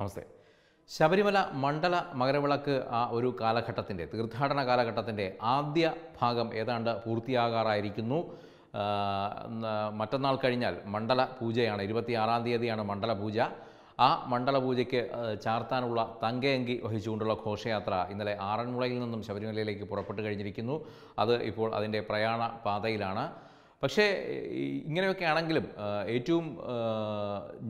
നമസ്തേ ശബരിമല മണ്ഡല മകരവിളക്ക് ആ ഒരു കാലഘട്ടത്തിൻ്റെ തീർത്ഥാടന കാലഘട്ടത്തിൻ്റെ ആദ്യ ഭാഗം ഏതാണ്ട് പൂർത്തിയാകാറായിരിക്കുന്നു മറ്റന്നാൾ കഴിഞ്ഞാൽ മണ്ഡല പൂജയാണ് ഇരുപത്തിയാറാം തീയതിയാണ് മണ്ഡല പൂജ ആ മണ്ഡല പൂജയ്ക്ക് ചാർത്താനുള്ള തങ്കയങ്കി വഹിച്ചുകൊണ്ടുള്ള ഘോഷയാത്ര ഇന്നലെ ആറന്മുളയിൽ നിന്നും ശബരിമലയിലേക്ക് പുറപ്പെട്ടു കഴിഞ്ഞിരിക്കുന്നു അത് ഇപ്പോൾ അതിൻ്റെ പ്രയാണ പാതയിലാണ് പക്ഷേ ഇങ്ങനെയൊക്കെ ആണെങ്കിലും ഏറ്റവും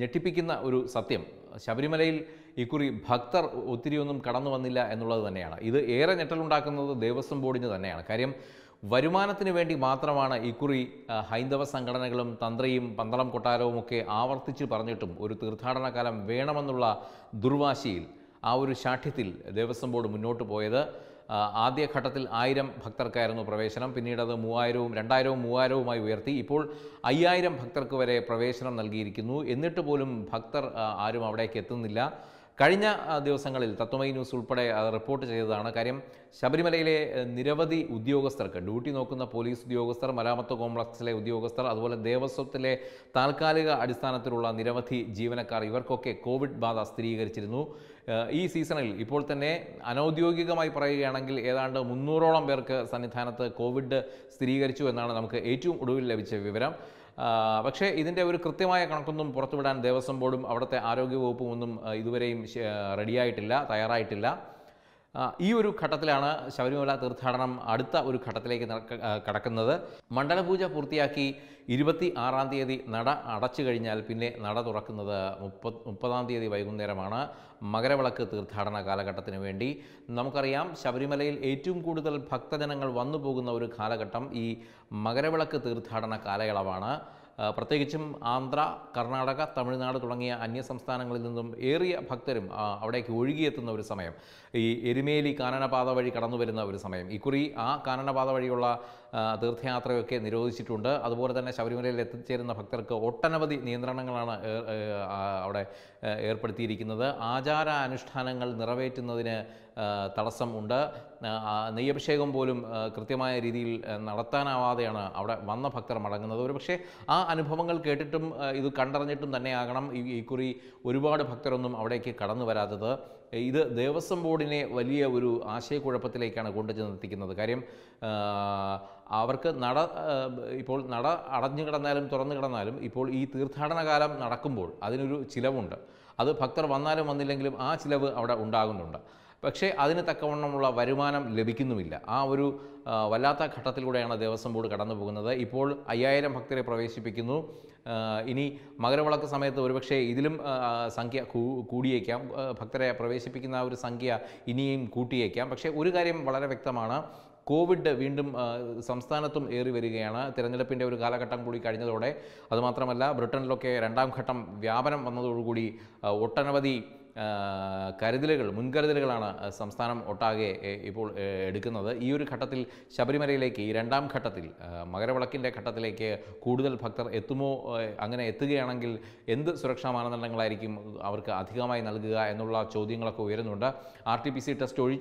ഞെട്ടിപ്പിക്കുന്ന ഒരു സത്യം ശബരിമലയിൽ ഇക്കുറി ഭക്തർ ഒത്തിരിയൊന്നും കടന്നു വന്നില്ല എന്നുള്ളത് തന്നെയാണ് ഇത് ഏറെ ഞെട്ടലുണ്ടാക്കുന്നത് ദേവസ്വം ബോർഡിന് തന്നെയാണ് കാര്യം വരുമാനത്തിന് വേണ്ടി മാത്രമാണ് ഇക്കുറി ഹൈന്ദവ സംഘടനകളും തന്ത്രിയും പന്തളം കൊട്ടാരവും ഒക്കെ ആവർത്തിച്ച് പറഞ്ഞിട്ടും ഒരു തീർത്ഥാടന കാലം വേണമെന്നുള്ള ദുർവാശിയിൽ ആ ഒരു ശാഠ്യത്തിൽ ദേവസ്വം ബോർഡ് മുന്നോട്ട് പോയത് ആദ്യഘട്ടത്തിൽ ആയിരം ഭക്തർക്കായിരുന്നു പ്രവേശനം പിന്നീട് അത് മൂവായിരവും രണ്ടായിരവും മൂവായിരവുമായി ഉയർത്തി ഇപ്പോൾ അയ്യായിരം ഭക്തർക്ക് വരെ പ്രവേശനം നൽകിയിരിക്കുന്നു എന്നിട്ട് പോലും ഭക്തർ ആരും അവിടേക്ക് എത്തുന്നില്ല കഴിഞ്ഞ ദിവസങ്ങളിൽ തത്വമൈ ന്യൂസ് ഉൾപ്പെടെ റിപ്പോർട്ട് ചെയ്തതാണ് കാര്യം ശബരിമലയിലെ നിരവധി ഉദ്യോഗസ്ഥർക്ക് ഡ്യൂട്ടി നോക്കുന്ന പോലീസ് ഉദ്യോഗസ്ഥർ മരാമത്ത് കോംപ്ലക്സിലെ ഉദ്യോഗസ്ഥർ അതുപോലെ ദേവസ്വത്തിലെ താൽക്കാലിക അടിസ്ഥാനത്തിലുള്ള നിരവധി ജീവനക്കാർ ഇവർക്കൊക്കെ കോവിഡ് ബാധ സ്ഥിരീകരിച്ചിരുന്നു ഈ സീസണിൽ ഇപ്പോൾ തന്നെ അനൗദ്യോഗികമായി പറയുകയാണെങ്കിൽ ഏതാണ്ട് മുന്നൂറോളം പേർക്ക് സന്നിധാനത്ത് കോവിഡ് സ്ഥിരീകരിച്ചു എന്നാണ് നമുക്ക് ഏറ്റവും ഒടുവിൽ ലഭിച്ച വിവരം പക്ഷേ ഇതിൻ്റെ ഒരു കൃത്യമായ കണക്കൊന്നും പുറത്തുവിടാൻ ദേവസ്വം ബോർഡും അവിടുത്തെ ആരോഗ്യവകുപ്പും ഒന്നും ഇതുവരെയും റെഡിയായിട്ടില്ല തയ്യാറായിട്ടില്ല ഈ ഒരു ഘട്ടത്തിലാണ് ശബരിമല തീർത്ഥാടനം അടുത്ത ഒരു ഘട്ടത്തിലേക്ക് കടക്കുന്നത് മണ്ഡലപൂജ പൂർത്തിയാക്കി ഇരുപത്തി ആറാം തീയതി നട അടച്ചു കഴിഞ്ഞാൽ പിന്നെ നട തുറക്കുന്നത് മുപ്പത് മുപ്പതാം തീയതി വൈകുന്നേരമാണ് മകരവിളക്ക് തീർത്ഥാടന കാലഘട്ടത്തിന് വേണ്ടി നമുക്കറിയാം ശബരിമലയിൽ ഏറ്റവും കൂടുതൽ ഭക്തജനങ്ങൾ വന്നു പോകുന്ന ഒരു കാലഘട്ടം ഈ മകരവിളക്ക് തീർത്ഥാടന കാലയളവാണ് പ്രത്യേകിച്ചും ആന്ധ്ര കർണാടക തമിഴ്നാട് തുടങ്ങിയ അന്യ സംസ്ഥാനങ്ങളിൽ നിന്നും ഏറിയ ഭക്തരും അവിടേക്ക് ഒഴുകിയെത്തുന്ന ഒരു സമയം ഈ എരുമേലി കാനനപാത വഴി കടന്നു വരുന്ന ഒരു സമയം ഇക്കുറി ആ കാനനപാത വഴിയുള്ള തീർത്ഥയാത്രയൊക്കെ നിരോധിച്ചിട്ടുണ്ട് അതുപോലെ തന്നെ ശബരിമലയിൽ എത്തിച്ചേരുന്ന ഭക്തർക്ക് ഒട്ടനവധി നിയന്ത്രണങ്ങളാണ് അവിടെ ഏർപ്പെടുത്തിയിരിക്കുന്നത് ആചാര അനുഷ്ഠാനങ്ങൾ നിറവേറ്റുന്നതിന് തടസ്സം ഉണ്ട് നെയ്യഭിഷേകം പോലും കൃത്യമായ രീതിയിൽ നടത്താനാവാതെയാണ് അവിടെ വന്ന ഭക്തർ മടങ്ങുന്നത് ഒരുപക്ഷെ ആ അനുഭവങ്ങൾ കേട്ടിട്ടും ഇത് കണ്ടറിഞ്ഞിട്ടും ആകണം ഈ കുറി ഒരുപാട് ഭക്തരൊന്നും അവിടേക്ക് കടന്നു വരാത്തത് ഇത് ദേവസ്വം ബോർഡിനെ വലിയ ഒരു ആശയക്കുഴപ്പത്തിലേക്കാണ് എത്തിക്കുന്നത് കാര്യം അവർക്ക് നട ഇപ്പോൾ നട അടഞ്ഞു കിടന്നാലും തുറന്നു കിടന്നാലും ഇപ്പോൾ ഈ തീർത്ഥാടന കാലം നടക്കുമ്പോൾ അതിനൊരു ചിലവുണ്ട് അത് ഭക്തർ വന്നാലും വന്നില്ലെങ്കിലും ആ ചിലവ് അവിടെ ഉണ്ടാകുന്നുണ്ട് പക്ഷേ അതിന് തക്കവണ്ണമുള്ള വരുമാനം ലഭിക്കുന്നുമില്ല ആ ഒരു വല്ലാത്ത ഘട്ടത്തിലൂടെയാണ് ദേവസ്വം ബോർഡ് കടന്നു പോകുന്നത് ഇപ്പോൾ അയ്യായിരം ഭക്തരെ പ്രവേശിപ്പിക്കുന്നു ഇനി മകരവിളക്ക് സമയത്ത് ഒരുപക്ഷെ ഇതിലും സംഖ്യ കൂടിയേക്കാം ഭക്തരെ പ്രവേശിപ്പിക്കുന്ന ഒരു സംഖ്യ ഇനിയും കൂട്ടിയേക്കാം പക്ഷേ ഒരു കാര്യം വളരെ വ്യക്തമാണ് കോവിഡ് വീണ്ടും സംസ്ഥാനത്തും ഏറി വരികയാണ് തിരഞ്ഞെടുപ്പിൻ്റെ ഒരു കാലഘട്ടം കൂടി കഴിഞ്ഞതോടെ അതുമാത്രമല്ല ബ്രിട്ടനിലൊക്കെ രണ്ടാം ഘട്ടം വ്യാപനം വന്നതോടുകൂടി ഒട്ടനവധി കരുതലുകൾ മുൻകരുതലുകളാണ് സംസ്ഥാനം ഒട്ടാകെ ഇപ്പോൾ എടുക്കുന്നത് ഈ ഒരു ഘട്ടത്തിൽ ശബരിമലയിലേക്ക് ഈ രണ്ടാം ഘട്ടത്തിൽ മകരവിളക്കിൻ്റെ ഘട്ടത്തിലേക്ക് കൂടുതൽ ഭക്തർ എത്തുമോ അങ്ങനെ എത്തുകയാണെങ്കിൽ എന്ത് സുരക്ഷാ മാനദണ്ഡങ്ങളായിരിക്കും അവർക്ക് അധികമായി നൽകുക എന്നുള്ള ചോദ്യങ്ങളൊക്കെ ഉയരുന്നുണ്ട് R T P C test ഒഴി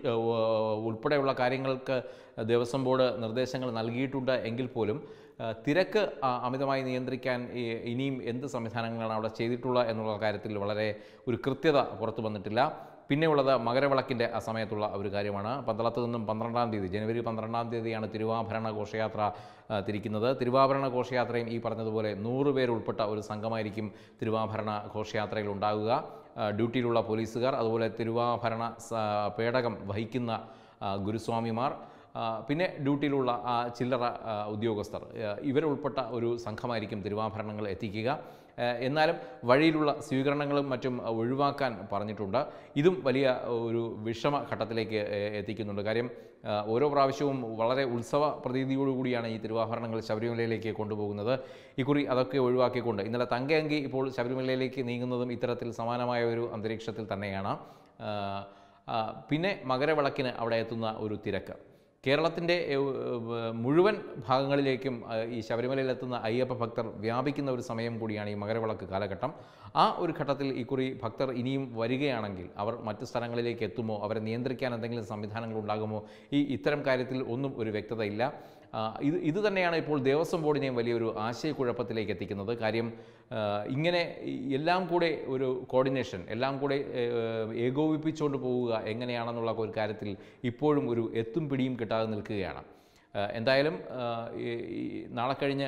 ഉൾപ്പെടെയുള്ള കാര്യങ്ങൾക്ക് ദേവസ്വം ബോർഡ് നിർദ്ദേശങ്ങൾ നൽകിയിട്ടുണ്ട് എങ്കിൽ പോലും തിരക്ക് അമിതമായി നിയന്ത്രിക്കാൻ ഇനിയും എന്ത് സംവിധാനങ്ങളാണ് അവിടെ ചെയ്തിട്ടുള്ള എന്നുള്ള കാര്യത്തിൽ വളരെ ഒരു കൃത്യത പുറത്തു വന്നിട്ടില്ല പിന്നെയുള്ളത് മകരവിളക്കിൻ്റെ ആ സമയത്തുള്ള ഒരു കാര്യമാണ് പന്തളത്ത് നിന്നും പന്ത്രണ്ടാം തീയതി ജനുവരി പന്ത്രണ്ടാം തീയതിയാണ് തിരുവാഭരണ ഘോഷയാത്ര തിരിക്കുന്നത് തിരുവാഭരണ ഘോഷയാത്രയും ഈ പറഞ്ഞതുപോലെ നൂറ് പേരുൾപ്പെട്ട ഒരു സംഘമായിരിക്കും തിരുവാഭരണ ഘോഷയാത്രയിൽ ഉണ്ടാകുക ഡ്യൂട്ടിയിലുള്ള പോലീസുകാർ അതുപോലെ തിരുവാഭരണ പേടകം വഹിക്കുന്ന ഗുരുസ്വാമിമാർ പിന്നെ ഡ്യൂട്ടിയിലുള്ള ആ ചില്ലറ ഉദ്യോഗസ്ഥർ ഇവരുൾപ്പെട്ട ഒരു സംഘമായിരിക്കും തിരുവാഭരണങ്ങൾ എത്തിക്കുക എന്നാലും വഴിയിലുള്ള സ്വീകരണങ്ങളും മറ്റും ഒഴിവാക്കാൻ പറഞ്ഞിട്ടുണ്ട് ഇതും വലിയ ഒരു വിഷമ ഘട്ടത്തിലേക്ക് എത്തിക്കുന്നുണ്ട് കാര്യം ഓരോ പ്രാവശ്യവും വളരെ ഉത്സവ പ്രതീതിയോടുകൂടിയാണ് ഈ തിരുവാഭരണങ്ങൾ ശബരിമലയിലേക്ക് കൊണ്ടുപോകുന്നത് ഇക്കുറി അതൊക്കെ ഒഴിവാക്കിക്കൊണ്ട് ഇന്നലെ തങ്കയങ്കി ഇപ്പോൾ ശബരിമലയിലേക്ക് നീങ്ങുന്നതും ഇത്തരത്തിൽ സമാനമായ ഒരു അന്തരീക്ഷത്തിൽ തന്നെയാണ് പിന്നെ മകരവിളക്കിന് അവിടെ എത്തുന്ന ഒരു തിരക്ക് കേരളത്തിൻ്റെ മുഴുവൻ ഭാഗങ്ങളിലേക്കും ഈ ശബരിമലയിലെത്തുന്ന അയ്യപ്പ ഭക്തർ വ്യാപിക്കുന്ന ഒരു സമയം കൂടിയാണ് ഈ മകരവിളക്ക് കാലഘട്ടം ആ ഒരു ഘട്ടത്തിൽ ഇക്കുറി ഭക്തർ ഇനിയും വരികയാണെങ്കിൽ അവർ മറ്റ് സ്ഥലങ്ങളിലേക്ക് എത്തുമോ അവരെ നിയന്ത്രിക്കാൻ എന്തെങ്കിലും സംവിധാനങ്ങൾ ഉണ്ടാകുമോ ഈ ഇത്തരം കാര്യത്തിൽ ഒന്നും ഒരു വ്യക്തതയില്ല ഇത് ഇത് തന്നെയാണ് ഇപ്പോൾ ദേവസ്വം ബോർഡിനെയും വലിയൊരു ആശയക്കുഴപ്പത്തിലേക്ക് എത്തിക്കുന്നത് കാര്യം ഇങ്ങനെ എല്ലാം കൂടെ ഒരു കോർഡിനേഷൻ എല്ലാം കൂടെ ഏകോപിപ്പിച്ചുകൊണ്ട് പോവുക എങ്ങനെയാണെന്നുള്ള ഒരു കാര്യത്തിൽ ഇപ്പോഴും ഒരു എത്തും പിടിയും കിട്ടാതെ നിൽക്കുകയാണ് എന്തായാലും നാളെ കഴിഞ്ഞ്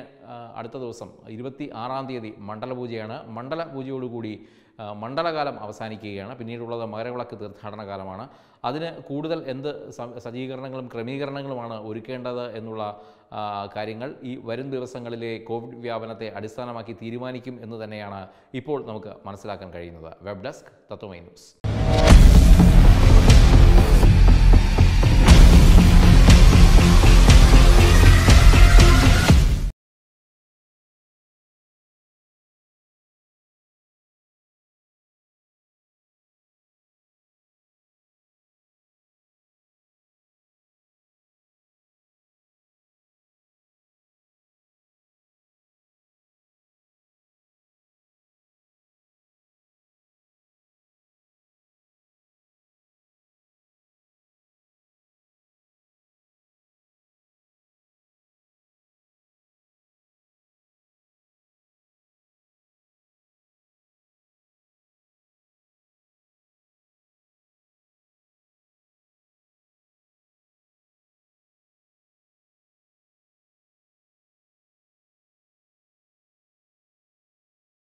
അടുത്ത ദിവസം ഇരുപത്തി ആറാം തീയതി മണ്ഡലപൂജയാണ് മണ്ഡല മണ്ഡലകാലം അവസാനിക്കുകയാണ് പിന്നീടുള്ളത് മകരവിളക്ക് തീർത്ഥാടന കാലമാണ് അതിന് കൂടുതൽ എന്ത് സജ്ജീകരണങ്ങളും ക്രമീകരണങ്ങളുമാണ് ഒരുക്കേണ്ടത് എന്നുള്ള കാര്യങ്ങൾ ഈ വരും ദിവസങ്ങളിലെ കോവിഡ് വ്യാപനത്തെ അടിസ്ഥാനമാക്കി തീരുമാനിക്കും എന്ന് തന്നെയാണ് ഇപ്പോൾ നമുക്ക് മനസ്സിലാക്കാൻ കഴിയുന്നത് വെബ് ഡെസ്ക് തത്വമൈ ന്യൂസ്